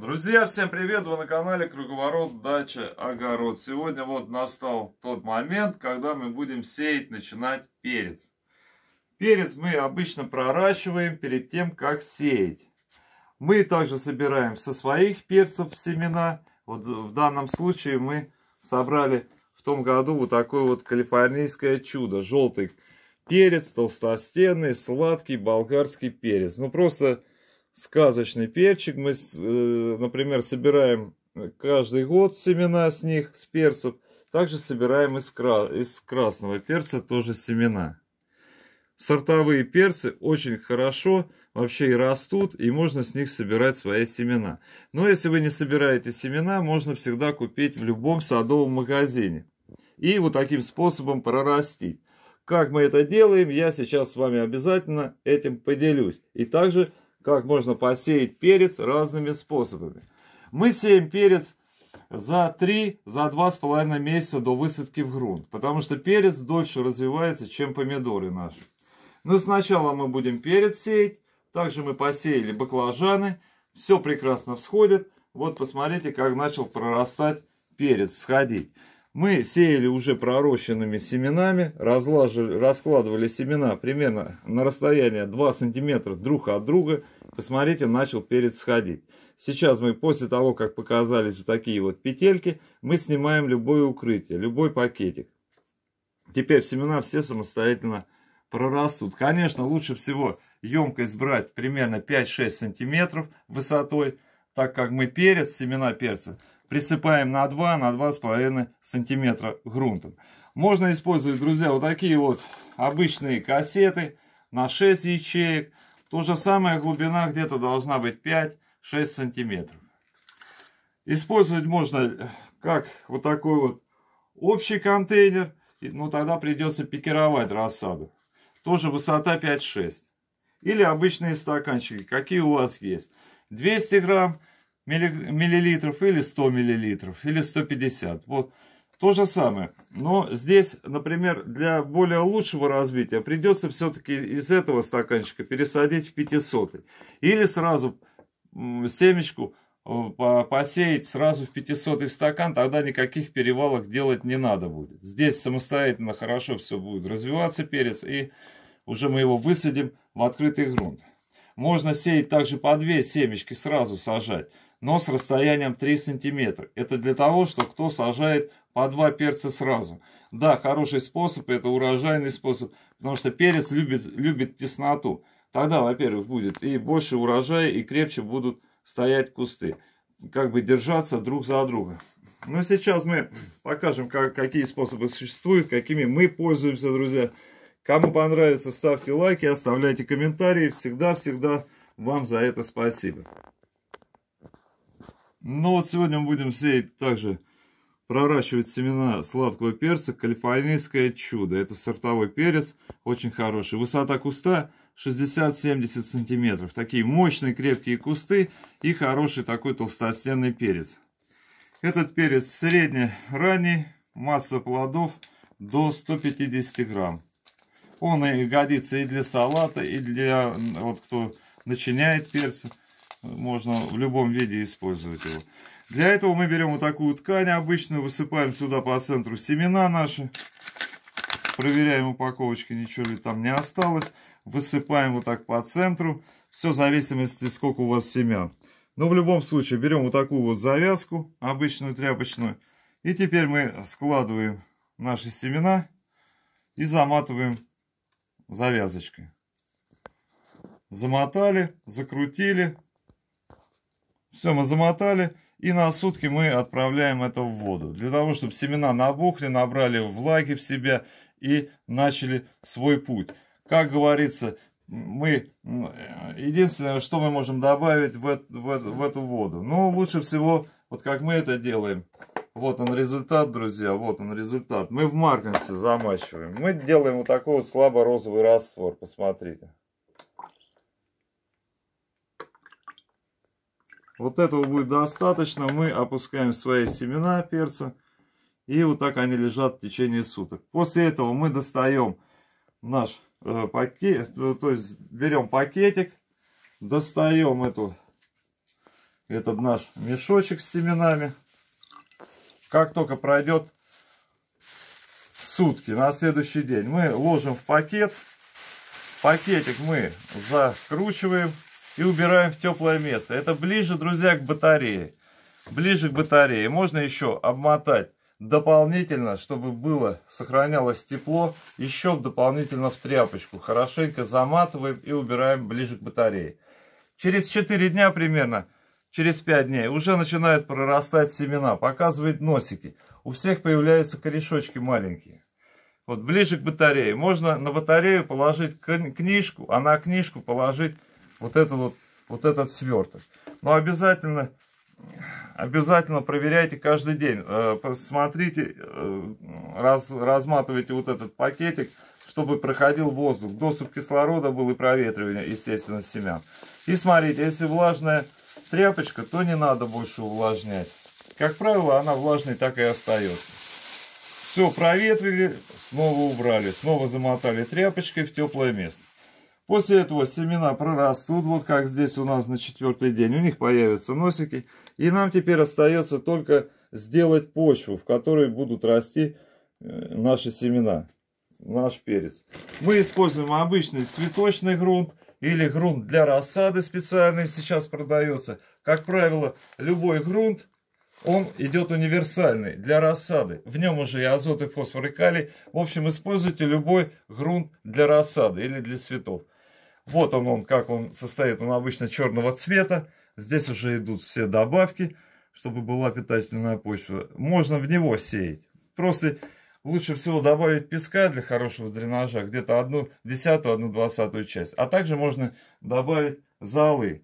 Друзья, всем привет! Вы на канале Круговорот Дача Огород. Сегодня вот настал тот момент, когда мы будем сеять, начинать перец. Перец мы обычно проращиваем перед тем, как сеять. Мы также собираем со своих перцев семена. Вот в данном случае мы собрали в том году вот такое вот калифорнийское чудо. Желтый перец, толстостенный, сладкий болгарский перец. Ну просто сказочный перчик. Мы, э, например, собираем э, каждый год семена с них, с перцев. Также собираем из, красного перца тоже семена. Сортовые перцы очень хорошо вообще и растут, и можно с них собирать свои семена. Но если вы не собираете семена, можно всегда купить в любом садовом магазине. И вот таким способом прорастить. Как мы это делаем, я сейчас с вами обязательно этим поделюсь. И также как можно посеять перец разными способами. Мы сеем перец за 3-2,5 за месяца до высадки в грунт, потому что перец дольше развивается, чем помидоры наши. Ну, сначала мы будем перец сеять, также мы посеяли баклажаны, все прекрасно всходит. Вот посмотрите, как начал прорастать перец, сходить. Мы сеяли уже пророщенными семенами, разлажили, раскладывали семена примерно на расстояние 2 сантиметра друг от друга – Посмотрите, начал перец сходить. Сейчас мы, после того, как показались вот такие вот петельки, мы снимаем любое укрытие, любой пакетик. Теперь семена все самостоятельно прорастут. Конечно, лучше всего емкость брать примерно 5-6 сантиметров высотой, так как мы перец, семена перца, присыпаем на 2, на 2,5 сантиметра грунтом. Можно использовать, друзья, вот такие вот обычные кассеты на 6 ячеек. То же самое глубина где-то должна быть 5-6 сантиметров. Использовать можно э, как вот такой вот общий контейнер, но ну, тогда придется пикировать рассаду. Тоже высота 5-6. Или обычные стаканчики, какие у вас есть. 200 грамм, миллилитров или 100 миллилитров, или 150. Вот то же самое. Но здесь, например, для более лучшего развития придется все-таки из этого стаканчика пересадить в 500. Или сразу семечку э, посеять сразу в 500 стакан, тогда никаких перевалок делать не надо будет. Здесь самостоятельно хорошо все будет развиваться перец, и уже мы его высадим в открытый грунт. Можно сеять также по две семечки сразу сажать, но с расстоянием 3 сантиметра. Это для того, что кто сажает по два перца сразу. Да, хороший способ, это урожайный способ, потому что перец любит, любит тесноту. Тогда, во-первых, будет и больше урожая, и крепче будут стоять кусты. Как бы держаться друг за друга. Но ну, сейчас мы покажем, как, какие способы существуют, какими мы пользуемся, друзья. Кому понравится, ставьте лайки, оставляйте комментарии. Всегда-всегда вам за это спасибо. Ну вот сегодня мы будем сеять также проращивает семена сладкого перца «Калифорнийское чудо». Это сортовой перец, очень хороший. Высота куста 60-70 сантиметров. Такие мощные крепкие кусты и хороший такой толстостенный перец. Этот перец средне-ранний, масса плодов до 150 грамм. Он и годится и для салата, и для вот кто начиняет перца. Можно в любом виде использовать его. Для этого мы берем вот такую ткань обычную, высыпаем сюда по центру семена наши. Проверяем упаковочки, ничего ли там не осталось. Высыпаем вот так по центру. Все в зависимости, сколько у вас семян. Но ну, в любом случае берем вот такую вот завязку, обычную тряпочную. И теперь мы складываем наши семена и заматываем завязочкой. Замотали, закрутили. Все, мы замотали. И на сутки мы отправляем это в воду, для того, чтобы семена набухли, набрали влаги в себя и начали свой путь. Как говорится, мы единственное, что мы можем добавить в, в, в эту воду. Ну, лучше всего, вот как мы это делаем. Вот он результат, друзья, вот он результат. Мы в марганце замачиваем. Мы делаем вот такой вот слабо розовый раствор, посмотрите. Вот этого будет достаточно. Мы опускаем свои семена перца. И вот так они лежат в течение суток. После этого мы достаем наш э, пакет. Э, то есть берем пакетик. Достаем эту, этот наш мешочек с семенами. Как только пройдет сутки, на следующий день, мы ложим в пакет. Пакетик мы закручиваем и убираем в теплое место. Это ближе, друзья, к батарее. Ближе к батарее. Можно еще обмотать дополнительно, чтобы было, сохранялось тепло, еще дополнительно в тряпочку. Хорошенько заматываем и убираем ближе к батарее. Через 4 дня примерно, через 5 дней уже начинают прорастать семена, показывает носики. У всех появляются корешочки маленькие. Вот ближе к батарее. Можно на батарею положить книжку, а на книжку положить вот, это вот, вот этот сверток. Но обязательно, обязательно проверяйте каждый день. Э, посмотрите, э, раз, разматывайте вот этот пакетик, чтобы проходил воздух. Доступ кислорода был и проветривание, естественно, семян. И смотрите, если влажная тряпочка, то не надо больше увлажнять. Как правило, она влажной так и остается. Все, проветрили, снова убрали, снова замотали тряпочкой в теплое место. После этого семена прорастут, вот как здесь у нас на четвертый день. У них появятся носики. И нам теперь остается только сделать почву, в которой будут расти э, наши семена, наш перец. Мы используем обычный цветочный грунт или грунт для рассады специальный сейчас продается. Как правило, любой грунт, он идет универсальный для рассады. В нем уже и азот, и фосфор, и калий. В общем, используйте любой грунт для рассады или для цветов. Вот он, он, как он состоит, он обычно черного цвета. Здесь уже идут все добавки, чтобы была питательная почва. Можно в него сеять. Просто лучше всего добавить песка для хорошего дренажа, где-то одну десятую, одну двадцатую часть. А также можно добавить золы.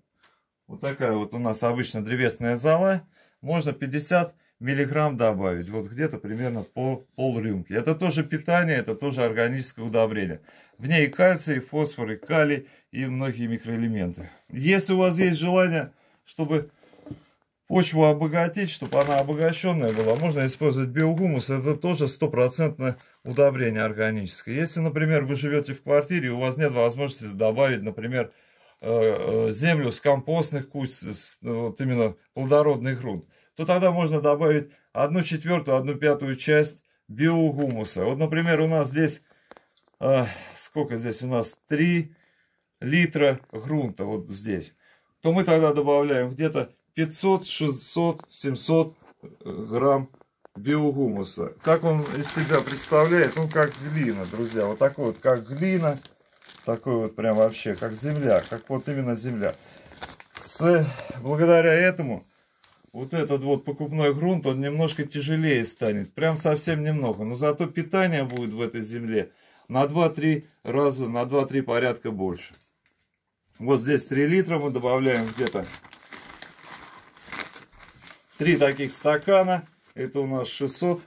Вот такая вот у нас обычно древесная зала. Можно 50 миллиграмм добавить. Вот где-то примерно пол, пол рюмки. Это тоже питание, это тоже органическое удобрение. В ней и кальций, и фосфор, и калий, и многие микроэлементы. Если у вас есть желание, чтобы почву обогатить, чтобы она обогащенная была, можно использовать биогумус. Это тоже стопроцентное удобрение органическое. Если, например, вы живете в квартире, и у вас нет возможности добавить, например, э, э, землю с компостных куч, вот именно плодородный грунт, то тогда можно добавить одну четвертую, одну пятую часть биогумуса. Вот, например, у нас здесь, э, сколько здесь у нас, 3 литра грунта вот здесь. То мы тогда добавляем где-то 500, 600, 700 грамм биогумуса. Как он из себя представляет? Ну, как глина, друзья. Вот такой вот, как глина. Такой вот прям вообще, как земля. Как вот именно земля. С, благодаря этому вот этот вот покупной грунт, он немножко тяжелее станет. Прям совсем немного. Но зато питание будет в этой земле на 2-3 раза, на 2-3 порядка больше. Вот здесь 3 литра мы добавляем где-то 3 таких стакана. Это у нас 600.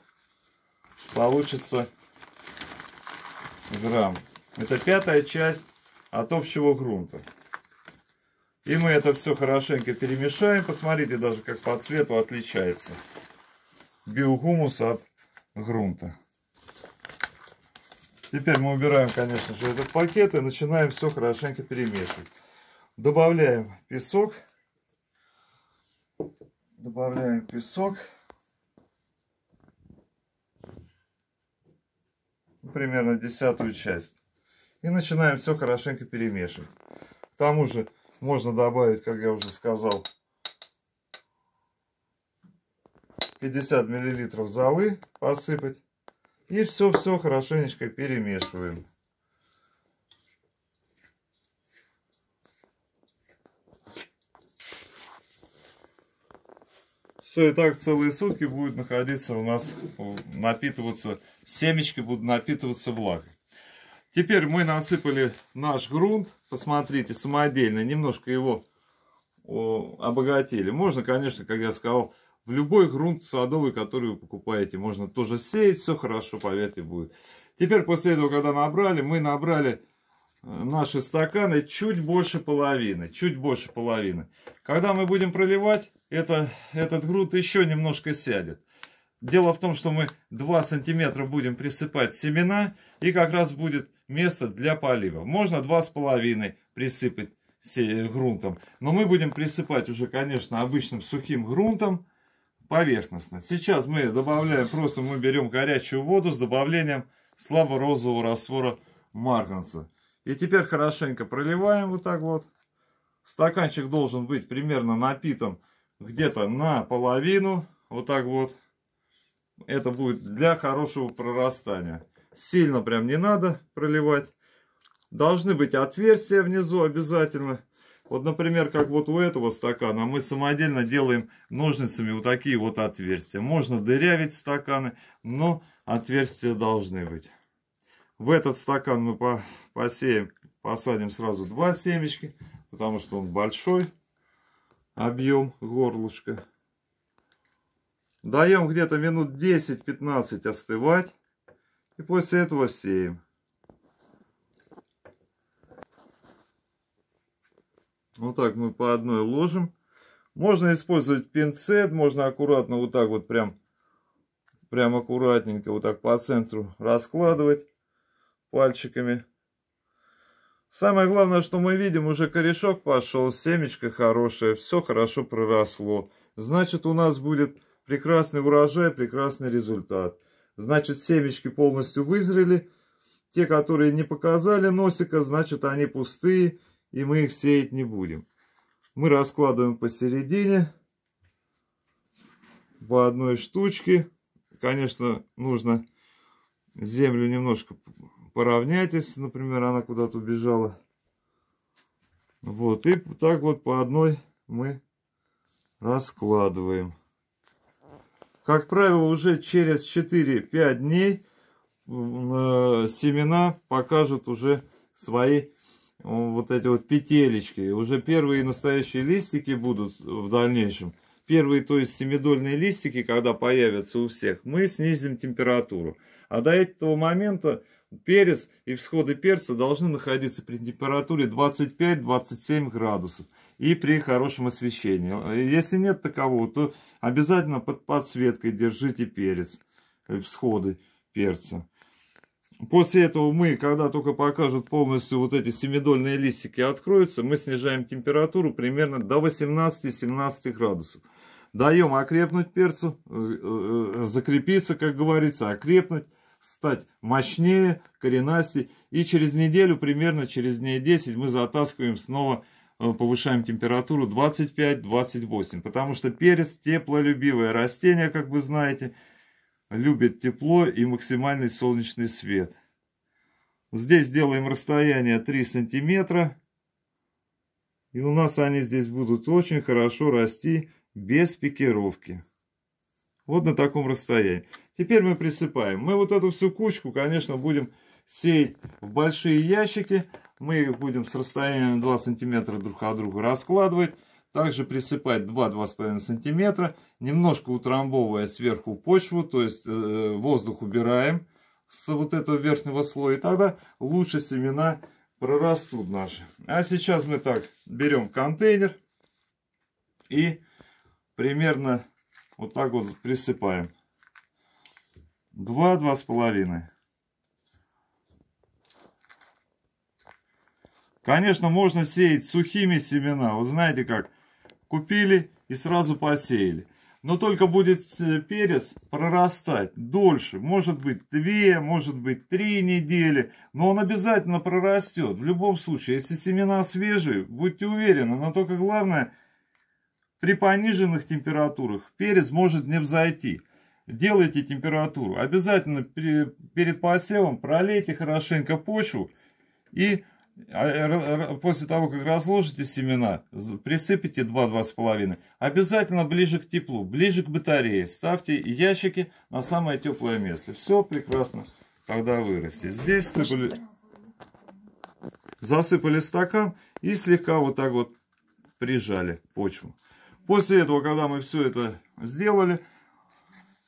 Получится грамм. Это пятая часть от общего грунта. И мы это все хорошенько перемешаем. Посмотрите, даже как по цвету отличается биогумус от грунта. Теперь мы убираем, конечно же, этот пакет и начинаем все хорошенько перемешивать. Добавляем песок. Добавляем песок. Примерно десятую часть. И начинаем все хорошенько перемешивать. К тому же можно добавить, как я уже сказал, 50 миллилитров золы посыпать. И все-все хорошенечко перемешиваем. Все, и так целые сутки будет находиться у нас, напитываться, семечки будут напитываться влагой. Теперь мы насыпали наш грунт. Посмотрите, самодельно. Немножко его обогатили. Можно, конечно, как я сказал, в любой грунт садовый, который вы покупаете. Можно тоже сеять, все хорошо, поверьте, будет. Теперь после этого, когда набрали, мы набрали э, наши стаканы чуть больше половины. Чуть больше половины. Когда мы будем проливать, это, этот грунт еще немножко сядет. Дело в том, что мы 2 сантиметра будем присыпать семена, и как раз будет место для полива. Можно 2,5 присыпать э, грунтом. Но мы будем присыпать уже, конечно, обычным сухим грунтом поверхностно. Сейчас мы добавляем, просто мы берем горячую воду с добавлением слаборозового раствора марганца. И теперь хорошенько проливаем вот так вот. Стаканчик должен быть примерно напитан где-то наполовину, вот так вот. Это будет для хорошего прорастания. Сильно прям не надо проливать. Должны быть отверстия внизу обязательно. Вот, например, как вот у этого стакана, мы самодельно делаем ножницами вот такие вот отверстия. Можно дырявить стаканы, но отверстия должны быть. В этот стакан мы посеем, посадим сразу два семечки, потому что он большой объем горлышка. Даем где-то минут 10-15 остывать. И после этого сеем. Вот так мы по одной ложим. Можно использовать пинцет, можно аккуратно вот так вот прям, прям аккуратненько вот так по центру раскладывать пальчиками. Самое главное, что мы видим, уже корешок пошел, семечко хорошее, все хорошо проросло. Значит, у нас будет Прекрасный урожай, прекрасный результат. Значит, семечки полностью вызрели. Те, которые не показали носика, значит, они пустые, и мы их сеять не будем. Мы раскладываем посередине по одной штучке. Конечно, нужно землю немножко поравнять, если, например, она куда-то убежала. Вот, и так вот по одной мы раскладываем. Как правило, уже через 4-5 дней э, семена покажут уже свои вот эти вот петелечки. И уже первые настоящие листики будут в дальнейшем. Первые, то есть семидольные листики, когда появятся у всех, мы снизим температуру. А до этого момента перец и всходы перца должны находиться при температуре 25-27 градусов и при хорошем освещении. Если нет такового, то обязательно под подсветкой держите перец, э, всходы перца. После этого мы, когда только покажут полностью вот эти семидольные листики откроются, мы снижаем температуру примерно до 18-17 градусов. Даем окрепнуть перцу, э, э, закрепиться, как говорится, окрепнуть, стать мощнее, коренастей. И через неделю, примерно через дней 10 мы затаскиваем снова Э, повышаем температуру 25-28, потому что перец теплолюбивое растение, как вы знаете, любит тепло и максимальный солнечный свет. Здесь делаем расстояние 3 сантиметра. И у нас они здесь будут очень хорошо расти без пикировки. Вот на таком расстоянии. Теперь мы присыпаем. Мы вот эту всю кучку, конечно, будем сеять в большие ящики. Мы их будем с расстоянием 2 сантиметра друг от друга раскладывать. Также присыпать 2-2,5 сантиметра, Немножко утрамбовывая сверху почву, то есть э, воздух убираем с вот этого верхнего слоя. И тогда лучше семена прорастут наши. А сейчас мы так берем контейнер и примерно вот так вот присыпаем. 2-2,5. Конечно, можно сеять сухими семена. Вот знаете как, купили и сразу посеяли. Но только будет э, перец прорастать дольше, может быть две, может быть три недели, но он обязательно прорастет. В любом случае, если семена свежие, будьте уверены, но только главное, при пониженных температурах перец может не взойти. Делайте температуру, обязательно перед посевом пролейте хорошенько почву и а, э, после того, как разложите семена, присыпите 2-2,5. Обязательно ближе к теплу, ближе к батарее. Ставьте ящики на самое теплое место. Все прекрасно тогда вырастет. Здесь стыпали, засыпали стакан и слегка вот так вот прижали почву. После этого, когда мы все это сделали,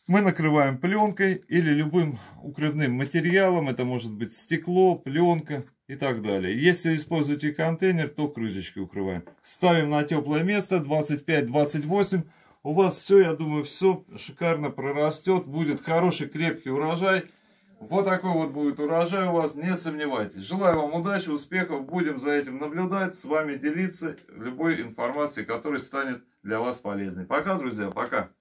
мы накрываем пленкой или любым укрывным материалом. Это может быть стекло, пленка и так далее. Если используете контейнер, то крышечкой укрываем. Ставим на теплое место 25-28. У вас все, я думаю, все шикарно прорастет. Будет хороший крепкий урожай. Вот такой вот будет урожай у вас, не сомневайтесь. Желаю вам удачи, успехов, будем за этим наблюдать, с вами делиться любой информацией, которая станет для вас полезной. Пока, друзья, пока.